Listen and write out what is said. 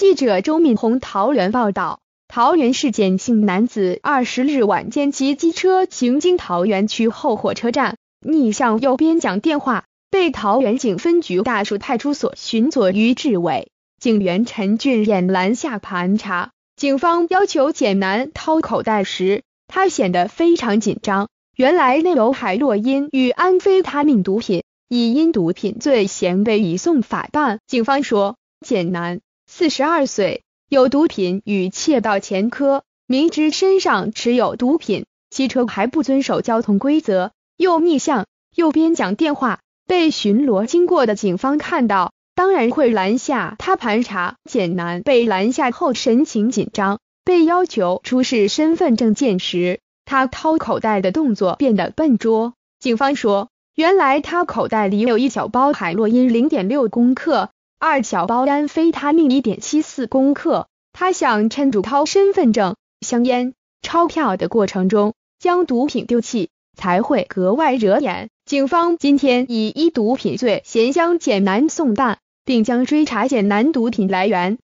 记者周敏红桃园报道，桃园市简姓男子二十日晚间骑机车行经桃园区后火车站，逆向右边讲电话，被桃园警分局大树派出所巡佐于志伟警员陈俊彦拦下盘查。警方要求简男掏口袋时，他显得非常紧张，原来内有海洛因与安非他命毒品，已因毒品罪嫌被移送法办。警方说，简男。四十二岁，有毒品与窃盗前科，明知身上持有毒品，骑车还不遵守交通规则，又逆向，又边讲电话，被巡逻经过的警方看到，当然会拦下他盘查。简男被拦下后神情紧张，被要求出示身份证件时，他掏口袋的动作变得笨拙。警方说，原来他口袋里有一小包海洛因，零点六公克。二小包安非他命一点七四公克，他想趁主掏身份证、香烟、钞票的过程中，将毒品丢弃，才会格外惹眼。警方今天以一毒品罪嫌，将简南送办，并将追查简南毒品来源。